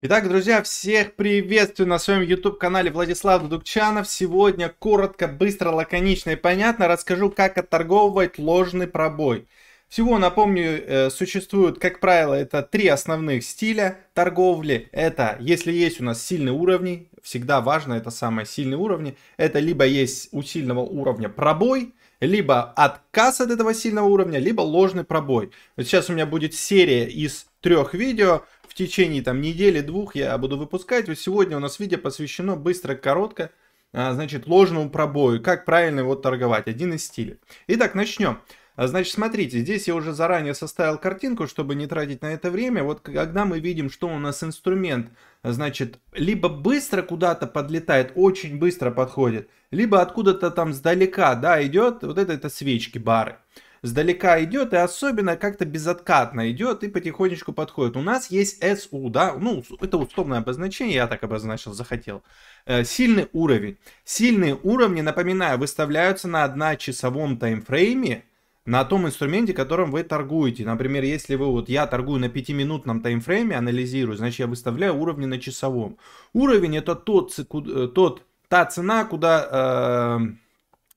Итак, друзья, всех приветствую на своем YouTube-канале Владислав Дукчанов. Сегодня коротко, быстро, лаконично и понятно расскажу, как отторговывать ложный пробой. Всего, напомню, э, существуют, как правило, это три основных стиля торговли. Это, если есть у нас сильные уровни, всегда важно, это самые сильные уровни. Это либо есть у сильного уровня пробой, либо отказ от этого сильного уровня, либо ложный пробой. Вот сейчас у меня будет серия из трех видео, течение там недели-двух я буду выпускать. Вот Сегодня у нас видео посвящено быстро, коротко, а, значит, ложному пробою, как правильно его торговать, один из стилей. Итак, начнем. А, значит, смотрите, здесь я уже заранее составил картинку, чтобы не тратить на это время. Вот когда мы видим, что у нас инструмент, значит, либо быстро куда-то подлетает, очень быстро подходит, либо откуда-то там сдалека, да, идет, вот это, это свечки, бары сдалека идет и особенно как-то безоткатно идет и потихонечку подходит. У нас есть SU, да, ну, это условное обозначение, я так обозначил, захотел. Э, сильный уровень. Сильные уровни, напоминаю, выставляются на 1-часовом таймфрейме, на том инструменте, которым вы торгуете. Например, если вы, вот я торгую на 5-минутном таймфрейме, анализирую, значит, я выставляю уровни на часовом. Уровень это тот, э, тот та цена, куда, э,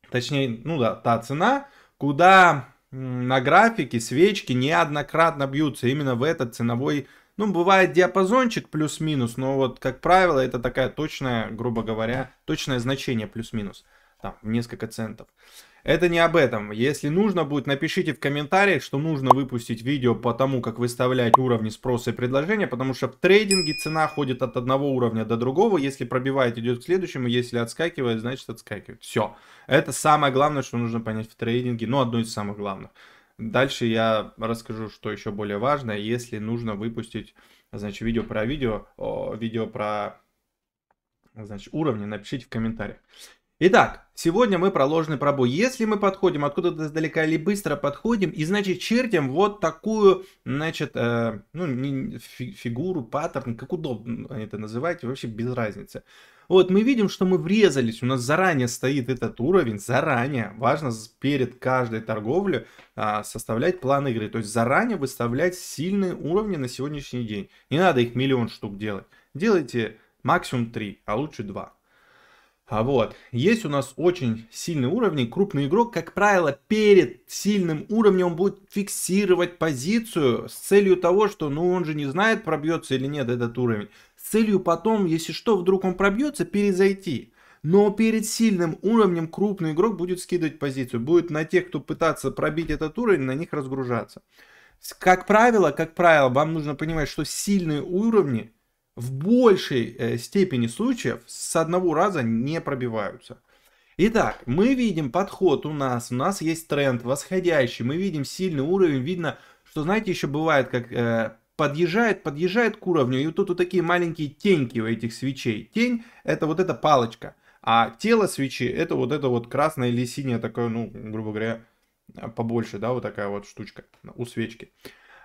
точнее, ну да, та цена, куда на графике свечки неоднократно бьются именно в этот ценовой ну, бывает диапазончик плюс-минус, но вот, как правило, это такая точная, грубо говоря, точное значение плюс-минус, там, несколько центов. Это не об этом. Если нужно будет, напишите в комментариях, что нужно выпустить видео по тому, как выставлять уровни спроса и предложения, потому что в трейдинге цена ходит от одного уровня до другого. Если пробивает, идет к следующему. Если отскакивает, значит отскакивает. Все. Это самое главное, что нужно понять в трейдинге. Ну, одно из самых главных. Дальше я расскажу, что еще более важно. Если нужно выпустить, значит, видео про видео, о, видео про значит, уровни, напишите в комментариях. Итак, сегодня мы про ложный пробой. Если мы подходим откуда-то издалека или быстро подходим, и значит чертим вот такую, значит, э, ну, не, фигуру, паттерн, как удобно они это называть, вообще без разницы. Вот мы видим, что мы врезались, у нас заранее стоит этот уровень, заранее. Важно перед каждой торговлей э, составлять план игры, то есть заранее выставлять сильные уровни на сегодняшний день. Не надо их миллион штук делать. Делайте максимум 3, а лучше 2. А вот, есть у нас очень сильный уровень, крупный игрок, как правило, перед сильным уровнем он будет фиксировать позицию с целью того, что, ну, он же не знает, пробьется или нет этот уровень. С целью потом, если что, вдруг он пробьется, перезайти. Но перед сильным уровнем крупный игрок будет скидывать позицию, будет на тех, кто пытается пробить этот уровень, на них разгружаться. Как правило, как правило, вам нужно понимать, что сильные уровни – в большей э, степени случаев с одного раза не пробиваются. Итак, мы видим подход у нас, у нас есть тренд восходящий, мы видим сильный уровень, видно, что, знаете, еще бывает, как э, подъезжает, подъезжает к уровню, и вот тут вот такие маленькие теньки у этих свечей. Тень – это вот эта палочка, а тело свечи – это вот это вот красное или синее такое, ну, грубо говоря, э, побольше, да, вот такая вот штучка у свечки.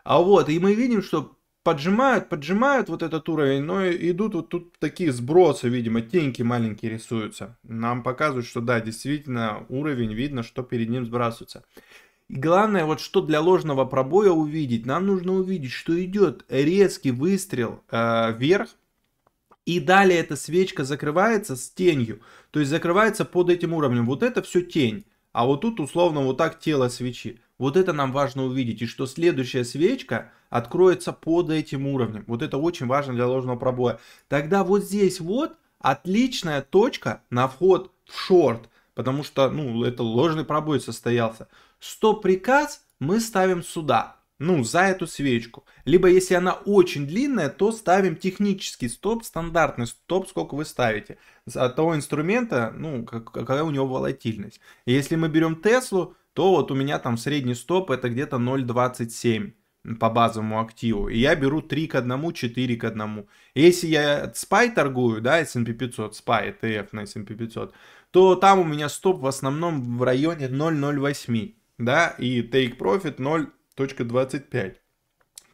А вот, и мы видим, что поджимают, поджимают вот этот уровень, но идут вот тут такие сбросы, видимо, теньки маленькие рисуются. Нам показывают, что да, действительно уровень видно, что перед ним сбрасывается. И главное, вот что для ложного пробоя увидеть, нам нужно увидеть, что идет резкий выстрел э, вверх, и далее эта свечка закрывается с тенью, то есть закрывается под этим уровнем. Вот это все тень, а вот тут условно вот так тело свечи. Вот это нам важно увидеть, и что следующая свечка откроется под этим уровнем. Вот это очень важно для ложного пробоя. Тогда вот здесь вот отличная точка на вход в шорт, потому что, ну, это ложный пробой состоялся. Стоп-приказ мы ставим сюда, ну, за эту свечку. Либо, если она очень длинная, то ставим технический стоп, стандартный стоп, сколько вы ставите. От того инструмента, ну, какая у него волатильность. Если мы берем Теслу, то вот у меня там средний стоп это где-то 0,27 по базовому активу. И я беру 3 к 1, 4 к 1. Если я SPY торгую, да, S&P 500, SPY, ETF на S&P 500, то там у меня стоп в основном в районе 0,08, да, и take profit 0,25.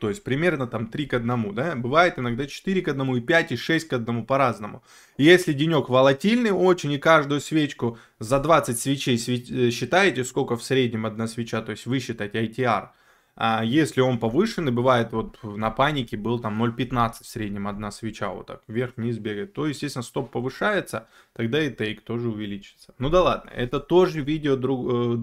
То есть примерно там 3 к 1, да? Бывает иногда 4 к 1, и 5, и 6 к 1 по-разному. Если денек волатильный очень, и каждую свечку за 20 свечей сви... Э, считаете, сколько в среднем одна свеча, то есть вы считаете ITR. А если он повышенный, бывает вот на панике был там 0,15 в среднем одна свеча вот так вверх-вниз бегает, то, естественно, стоп повышается, тогда и тейк тоже увеличится. Ну да ладно, это тоже видео друг, э,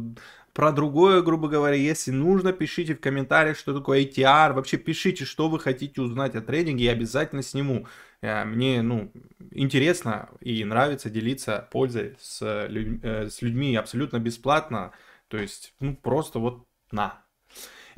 про другое, грубо говоря, если нужно, пишите в комментариях, что такое ATR, вообще пишите, что вы хотите узнать о тренинге, я обязательно сниму. Э, мне, ну, интересно и нравится делиться пользой с, э, э, с людьми абсолютно бесплатно, то есть, ну, просто вот на.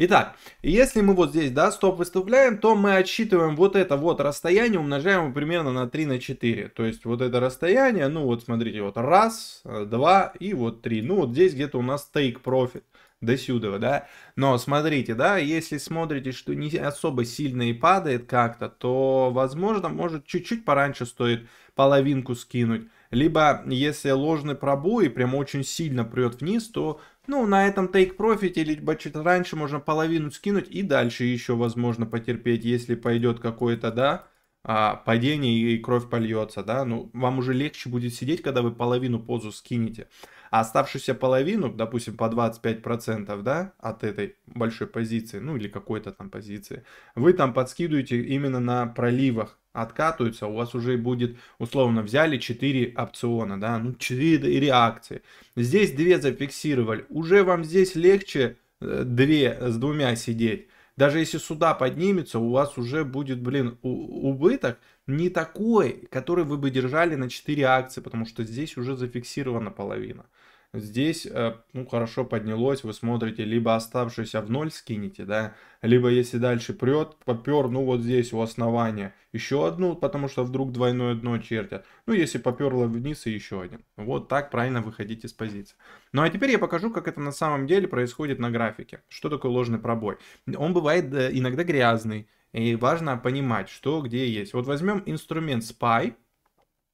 Итак, если мы вот здесь, да, стоп выставляем, то мы отсчитываем вот это вот расстояние, умножаем его примерно на 3 на 4. То есть вот это расстояние, ну вот смотрите, вот раз, два и вот три. Ну вот здесь где-то у нас take profit до сюда, да. Но смотрите, да, если смотрите, что не особо сильно и падает как-то, то, возможно, может чуть-чуть пораньше стоит половинку скинуть. Либо если ложный пробой прям очень сильно прет вниз, то ну, на этом take profit или чуть раньше можно половину скинуть и дальше еще, возможно, потерпеть, если пойдет какое-то, да, а, падение и кровь польется, да, ну, вам уже легче будет сидеть, когда вы половину позу скинете, а оставшуюся половину, допустим, по 25%, да, от этой большой позиции, ну, или какой-то там позиции, вы там подскидываете именно на проливах, откатаются, у вас уже будет, условно, взяли 4 опциона, да, ну 4 акции. Здесь 2 зафиксировали, уже вам здесь легче 2 э, э, с двумя сидеть. Даже если сюда поднимется, у вас уже будет, блин, убыток не такой, который вы бы держали на 4 акции, потому что здесь уже зафиксирована половина. Здесь, э, ну, хорошо поднялось, вы смотрите, либо оставшийся в ноль скинете, да, либо если дальше прет, попер, ну, вот здесь у основания, еще одну, потому что вдруг двойное дно чертят. Ну, если поперло вниз, и еще один. Вот так правильно выходить из позиции. Ну, а теперь я покажу, как это на самом деле происходит на графике. Что такое ложный пробой? Он бывает э, иногда грязный, и важно понимать, что где есть. Вот возьмем инструмент SPY,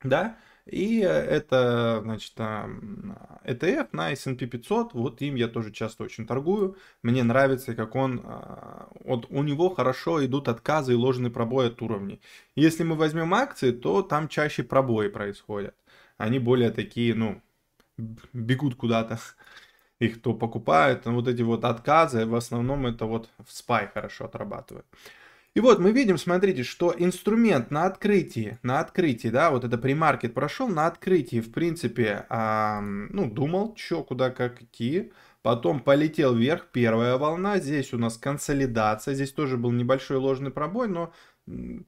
да, и э, это, значит, ETF э на S&P 500, вот им я тоже часто очень торгую. Мне нравится, как он, а, вот у него хорошо идут отказы и ложные пробои от уровней. Если мы возьмем акции, то там чаще пробои происходят. Они более такие, ну, бегут куда-то их то покупают, вот эти вот отказы, в основном это вот в спай хорошо отрабатывает. И вот мы видим, смотрите, что инструмент на открытии, на открытии, да, вот это премаркет прошел, на открытии, в принципе, а, ну, думал, что, куда, как идти. Потом полетел вверх, первая волна, здесь у нас консолидация, здесь тоже был небольшой ложный пробой, но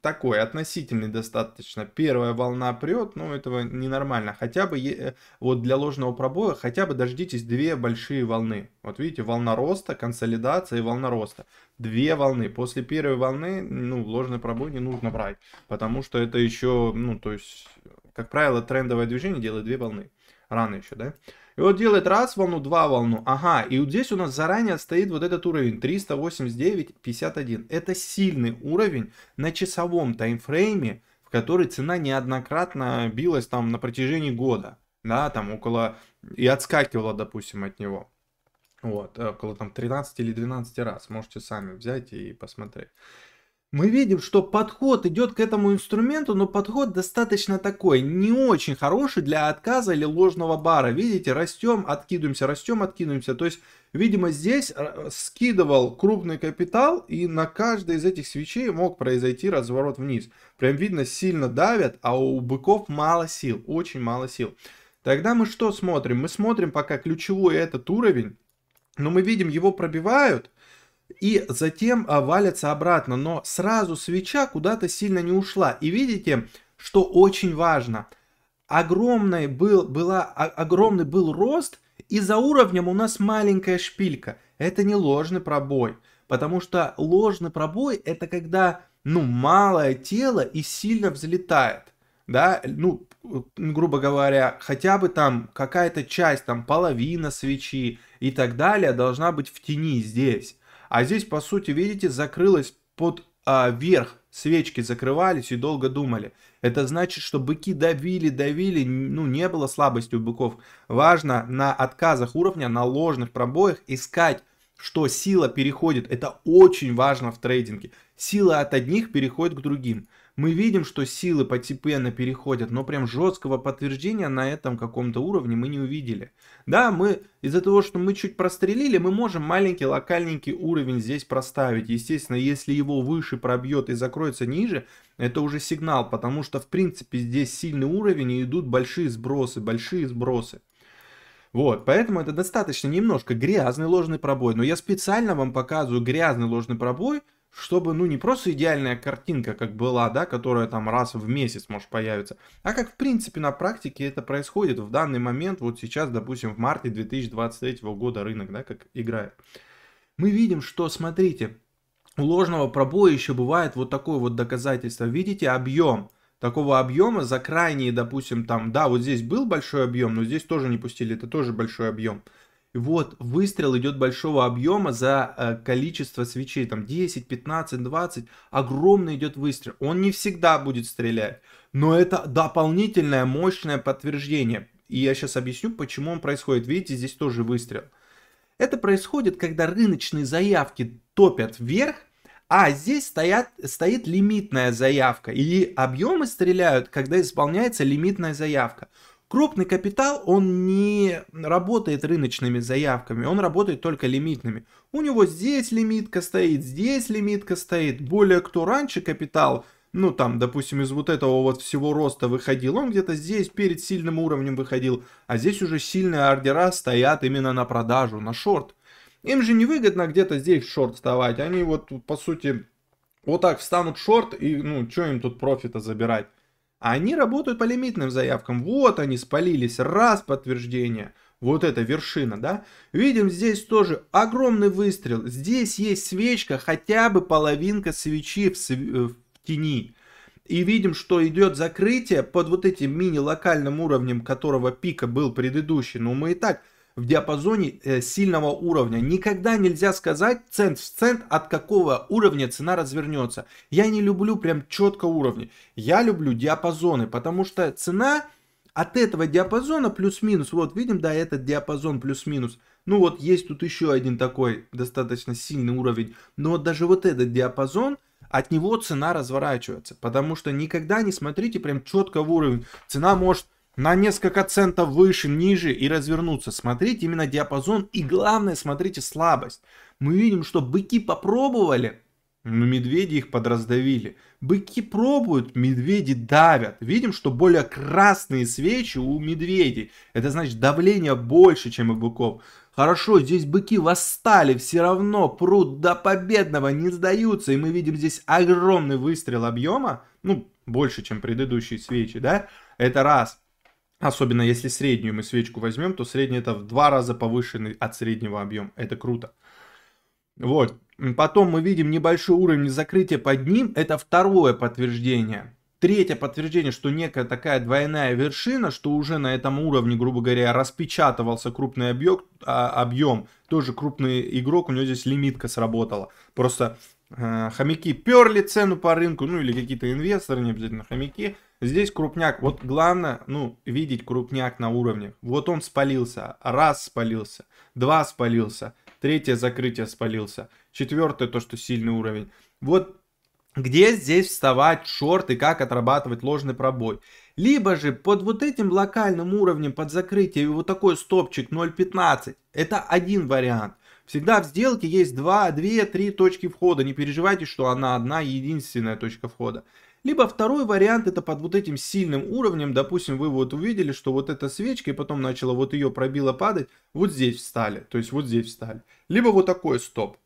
такой относительный достаточно. Первая волна прет, ну этого ненормально. Хотя бы э, вот для ложного пробоя хотя бы дождитесь две большие волны. Вот видите, волна роста, консолидация и волна роста. Две волны. После первой волны, ну, ложный пробой не нужно брать, потому что это еще, ну, то есть, как правило, трендовое движение делает две волны. Рано еще, да? И вот делает раз волну, два волну, ага, и вот здесь у нас заранее стоит вот этот уровень 389.51. Это сильный уровень на часовом таймфрейме, в который цена неоднократно билась там на протяжении года, да, там около, и отскакивала, допустим, от него. Вот, э, около там 13 или 12 раз. Можете сами взять и посмотреть мы видим, что подход идет к этому инструменту, но подход достаточно такой, не очень хороший для отказа или ложного бара. Видите, растем, откидываемся, растем, откидываемся. То есть, видимо, здесь э, скидывал крупный капитал, и на каждой из этих свечей мог произойти разворот вниз. Прям видно, сильно давят, а у быков мало сил, очень мало сил. Тогда мы что смотрим? Мы смотрим пока ключевой этот уровень, но мы видим, его пробивают – и затем а, валятся обратно, но сразу свеча куда-то сильно не ушла. И видите, что очень важно, огромный был, была, а, огромный был рост, и за уровнем у нас маленькая шпилька. Это не ложный пробой, потому что ложный пробой это когда ну, малое тело и сильно взлетает. Да, ну, грубо говоря, хотя бы там какая-то часть, там половина свечи и так далее должна быть в тени здесь. А здесь, по сути, видите, закрылось под а, верх свечки закрывались и долго думали. Это значит, что быки давили, давили, ну не было слабости у быков. Важно на отказах уровня, на ложных пробоях искать, что сила переходит. Это очень важно в трейдинге. Сила от одних переходит к другим мы видим, что силы постепенно переходят, но прям жесткого подтверждения на этом каком-то уровне мы не увидели. Да, мы из-за того, что мы чуть прострелили, мы можем маленький локальненький уровень здесь проставить. Естественно, если его выше пробьет и закроется ниже, это уже сигнал, потому что в принципе здесь сильный уровень и идут большие сбросы, большие сбросы. Вот, поэтому это достаточно немножко грязный ложный пробой. Но я специально вам показываю грязный ложный пробой, чтобы, ну, не просто идеальная картинка, как была, да, которая там раз в месяц, может, появиться, а как, в принципе, на практике это происходит в данный момент, вот сейчас, допустим, в марте 2023 года рынок, да, как играет. Мы видим, что, смотрите, у ложного пробоя еще бывает вот такое вот доказательство. Видите, объем. Такого объема за крайние, допустим, там, да, вот здесь был большой объем, но здесь тоже не пустили, это тоже большой объем. Вот, выстрел идет большого объема за э, количество свечей, там 10, 15, 20, огромный идет выстрел. Он не всегда будет стрелять, но это дополнительное мощное подтверждение. И я сейчас объясню, почему он происходит. Видите, здесь тоже выстрел. Это происходит, когда рыночные заявки топят вверх, а здесь стоят, стоит лимитная заявка. И объемы стреляют, когда исполняется лимитная заявка. Крупный капитал, он не работает рыночными заявками, он работает только лимитными. У него здесь лимитка стоит, здесь лимитка стоит. Более кто раньше капитал, ну там, допустим, из вот этого вот всего роста выходил, он где-то здесь перед сильным уровнем выходил, а здесь уже сильные ордера стоят именно на продажу, на шорт. Им же невыгодно где-то здесь в шорт вставать, они вот по сути вот так встанут шорт и ну что им тут профита забирать. А Они работают по лимитным заявкам. Вот они спалились, раз подтверждение. Вот эта вершина, да? Видим здесь тоже огромный выстрел. Здесь есть свечка, хотя бы половинка свечи в, св... Э, в тени. И видим, что идет закрытие под вот этим мини-локальным уровнем, которого пика был предыдущий. Но мы и так в диапазоне э, сильного уровня. Никогда нельзя сказать цент в цент, от какого уровня цена развернется. Я не люблю прям четко уровни. Я люблю диапазоны, потому что цена от этого диапазона плюс-минус, вот видим, да, этот диапазон плюс-минус, ну вот есть тут еще один такой достаточно сильный уровень, но вот даже вот этот диапазон, от него цена разворачивается, потому что никогда не смотрите прям четко в уровень, цена может на несколько центов выше, ниже и развернуться. Смотрите именно диапазон и главное смотрите слабость. Мы видим, что быки попробовали, но медведи их подраздавили. Быки пробуют, медведи давят. Видим, что более красные свечи у медведей. Это значит давление больше, чем у быков. Хорошо, здесь быки восстали, все равно прут до победного, не сдаются. И мы видим здесь огромный выстрел объема, ну, больше, чем предыдущие свечи, да? Это раз. Особенно если среднюю мы свечку возьмем, то средний это в два раза повышенный от среднего объем. Это круто. Вот. Потом мы видим небольшой уровень закрытия под ним. Это второе подтверждение. Третье подтверждение, что некая такая двойная вершина, что уже на этом уровне, грубо говоря, распечатывался крупный объем, а, объем. Тоже крупный игрок, у него здесь лимитка сработала. Просто Э, хомяки перли цену по рынку, ну или какие-то инвесторы, не обязательно хомяки. Здесь крупняк, вот главное, ну, видеть крупняк на уровне. Вот он спалился, раз спалился, два спалился, третье закрытие спалился, четвертое то, что сильный уровень. Вот где здесь вставать шорт и как отрабатывать ложный пробой. Либо же под вот этим локальным уровнем под закрытие вот такой стопчик 0.15, это один вариант. Всегда в сделке есть 2, 2, 3 точки входа. Не переживайте, что она одна единственная точка входа. Либо второй вариант это под вот этим сильным уровнем, допустим, вы вот увидели, что вот эта свечка и потом начала вот ее пробила падать, вот здесь встали, то есть вот здесь встали. Либо вот такой стоп.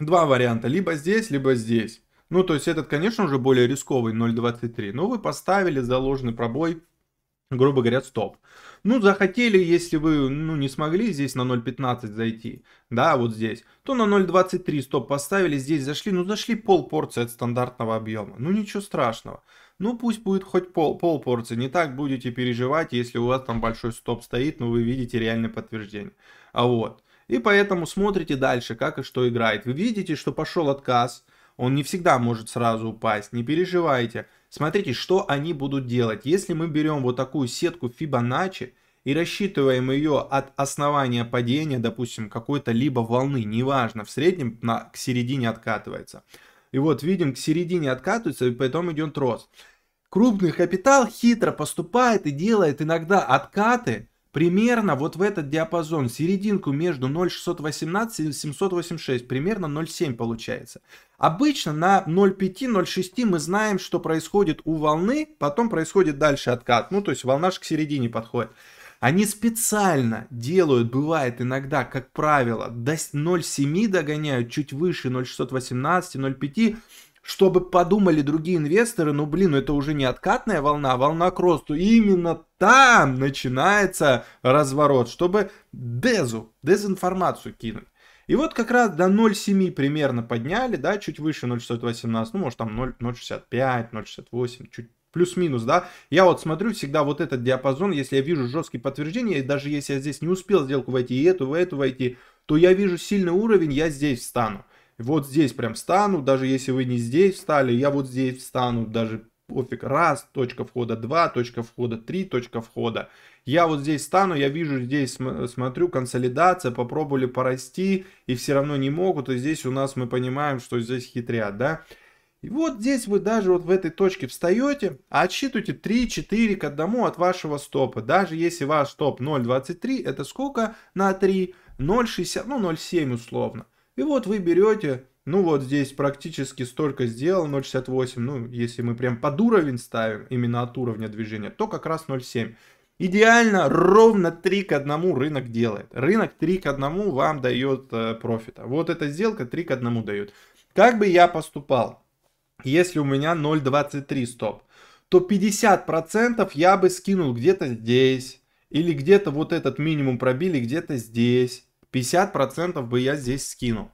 Два варианта, либо здесь, либо здесь. Ну, то есть этот, конечно, уже более рисковый 0.23, но вы поставили заложенный пробой грубо говоря, стоп. Ну, захотели, если вы ну, не смогли здесь на 0.15 зайти, да, вот здесь, то на 0.23 стоп поставили, здесь зашли, ну, зашли пол порции от стандартного объема. Ну, ничего страшного. Ну, пусть будет хоть пол, пол порции, не так будете переживать, если у вас там большой стоп стоит, но вы видите реальное подтверждение. А вот. И поэтому смотрите дальше, как и что играет. Вы видите, что пошел отказ, он не всегда может сразу упасть, не переживайте. Смотрите, что они будут делать. Если мы берем вот такую сетку Fibonacci и рассчитываем ее от основания падения, допустим, какой-то либо волны, неважно, в среднем на, к середине откатывается. И вот видим, к середине откатывается, и потом идет рост. Крупный капитал хитро поступает и делает иногда откаты, примерно вот в этот диапазон, серединку между 0,618 и 786, примерно 0,7 получается. Обычно на 0,5-0,6 мы знаем, что происходит у волны, потом происходит дальше откат, ну то есть волна же к середине подходит. Они специально делают, бывает иногда, как правило, до 0,7 догоняют, чуть выше 0,618, 0,5, чтобы подумали другие инвесторы, ну блин, ну, это уже не откатная волна, а волна к росту. И именно там начинается разворот, чтобы дезу, дезинформацию кинуть. И вот как раз до 0,7 примерно подняли, да, чуть выше 0,618, ну, может, там 0,065, 0,68, чуть плюс-минус, да. Я вот смотрю всегда вот этот диапазон, если я вижу жесткие подтверждения, и даже если я здесь не успел сделку войти, и эту, и эту войти, то я вижу сильный уровень, я здесь встану вот здесь прям встану, даже если вы не здесь встали, я вот здесь встану, даже пофиг, раз, точка входа два точка входа три точка входа. Я вот здесь встану, я вижу здесь, смотрю, консолидация, попробовали порасти и все равно не могут. И здесь у нас мы понимаем, что здесь хитрят, да. И вот здесь вы даже вот в этой точке встаете, а отсчитываете 3-4 к одному от вашего стопа. Даже если ваш стоп 0.23, это сколько на 3? 0.60, ну 0.7 условно. И вот вы берете, ну вот здесь практически столько сделал, 0,68, ну если мы прям под уровень ставим, именно от уровня движения, то как раз 0,7. Идеально ровно 3 к 1 рынок делает. Рынок 3 к 1 вам дает э, профита. Вот эта сделка 3 к 1 дает. Как бы я поступал, если у меня 0.23 стоп, то 50% я бы скинул где-то здесь. Или где-то вот этот минимум пробили, где-то здесь. 50% бы я здесь скинул.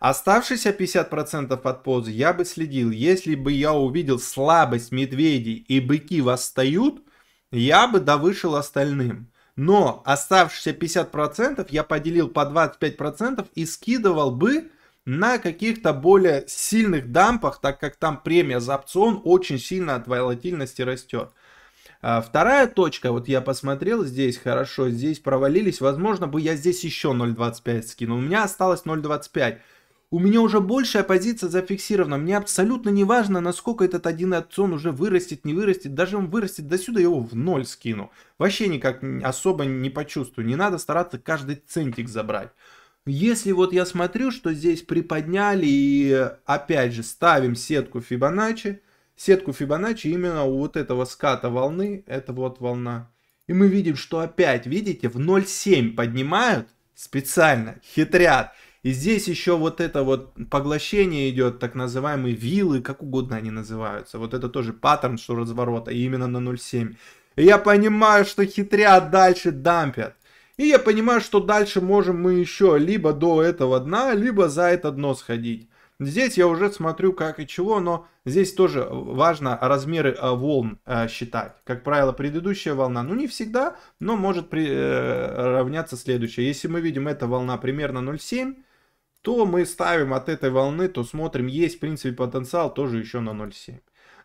Оставшиеся 50% от позы я бы следил. Если бы я увидел слабость медведей и быки восстают, я бы довышил остальным. Но оставшиеся 50% я поделил по 25% и скидывал бы на каких-то более сильных дампах, так как там премия за опцион очень сильно от волатильности растет. А вторая точка, вот я посмотрел здесь, хорошо, здесь провалились. Возможно, бы я здесь еще 0.25 скинул. У меня осталось 0.25. У меня уже большая позиция зафиксирована. Мне абсолютно не важно, насколько этот один отцон уже вырастет, не вырастет. Даже он вырастет до сюда, я его в ноль скину. Вообще никак особо не почувствую. Не надо стараться каждый центик забрать. Если вот я смотрю, что здесь приподняли и опять же ставим сетку Фибоначчи, сетку Фибоначчи именно у вот этого ската волны, это вот волна. И мы видим, что опять, видите, в 0,7 поднимают специально, хитрят. И здесь еще вот это вот поглощение идет, так называемые вилы, как угодно они называются. Вот это тоже паттерн, что разворота, именно на 0,7. И я понимаю, что хитрят дальше дампят. И я понимаю, что дальше можем мы еще либо до этого дна, либо за это дно сходить. Здесь я уже смотрю как и чего, но здесь тоже важно размеры э, волн э, считать. Как правило, предыдущая волна, ну не всегда, но может при, э, равняться следующая. Если мы видим, эта волна примерно 0,7, то мы ставим от этой волны, то смотрим, есть в принципе потенциал тоже еще на 0,7.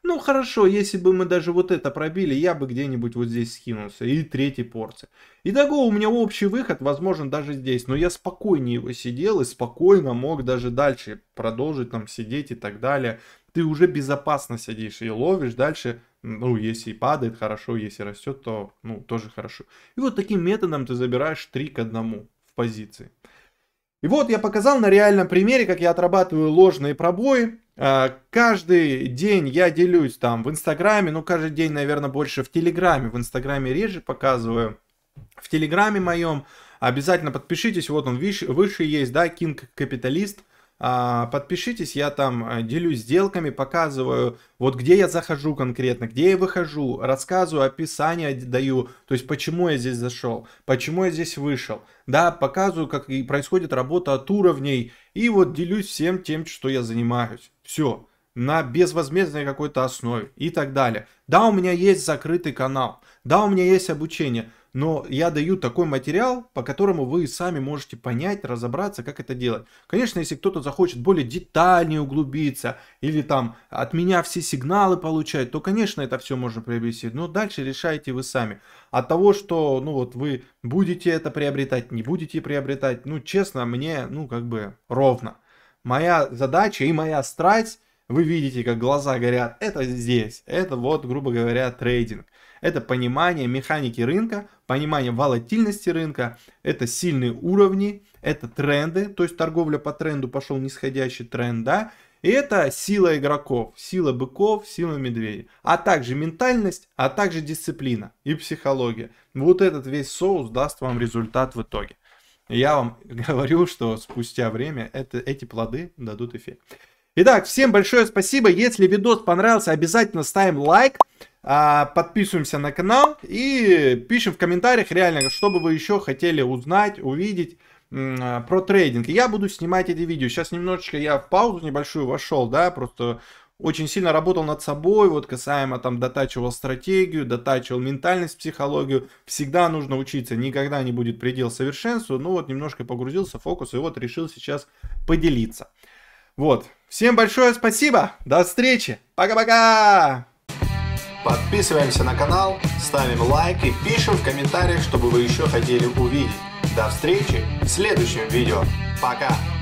Ну хорошо, если бы мы даже вот это пробили, я бы где-нибудь вот здесь скинулся. И третьей порции. Итого у меня общий выход возможно даже здесь. Но я спокойнее его сидел и спокойно мог даже дальше продолжить там сидеть и так далее. Ты уже безопасно сидишь и ловишь дальше. Ну, если падает, хорошо, если растет, то, ну, тоже хорошо. И вот таким методом ты забираешь 3 к 1 в позиции. И вот я показал на реальном примере, как я отрабатываю ложные пробои. Э, каждый день я делюсь там в Инстаграме, ну каждый день, наверное, больше в Телеграме. В Инстаграме реже показываю. В Телеграме моем обязательно подпишитесь, вот он выше есть, да, кинг Капиталист. А, подпишитесь, я там э, делюсь сделками, показываю, вот где я захожу конкретно, где я выхожу, рассказываю, описание даю, то есть почему я здесь зашел, почему я здесь вышел. Да, показываю, как и происходит работа от уровней, и вот делюсь всем тем, что я занимаюсь. Все на безвозмездной какой-то основе и так далее. Да, у меня есть закрытый канал, да, у меня есть обучение, но я даю такой материал, по которому вы сами можете понять, разобраться, как это делать. Конечно, если кто-то захочет более детальнее углубиться или там от меня все сигналы получать, то, конечно, это все можно приобрести, но дальше решайте вы сами. От того, что, ну вот, вы будете это приобретать, не будете приобретать, ну, честно, мне, ну, как бы ровно. Моя задача и моя страсть вы видите, как глаза горят, это здесь, это вот, грубо говоря, трейдинг. Это понимание механики рынка, понимание волатильности рынка, это сильные уровни, это тренды, то есть торговля по тренду пошел нисходящий тренд, да, и это сила игроков, сила быков, сила медведей, а также ментальность, а также дисциплина и психология. Вот этот весь соус даст вам результат в итоге. Я вам говорю, что спустя время это, эти плоды дадут эффект. Итак, всем большое спасибо. Если видос понравился, обязательно ставим лайк. А, подписываемся на канал и пишем в комментариях реально, что бы вы еще хотели узнать, увидеть а, про трейдинг. Я буду снимать эти видео. Сейчас немножечко я в паузу небольшую вошел, да, просто очень сильно работал над собой, вот касаемо там дотачивал стратегию, дотачивал ментальность, психологию. Всегда нужно учиться, никогда не будет предел совершенству. Ну вот немножко погрузился в фокус и вот решил сейчас поделиться. Вот. Всем большое спасибо. До встречи. Пока-пока. Подписываемся на канал, ставим лайк и пишем в комментариях, чтобы вы еще хотели увидеть. До встречи в следующем видео. Пока!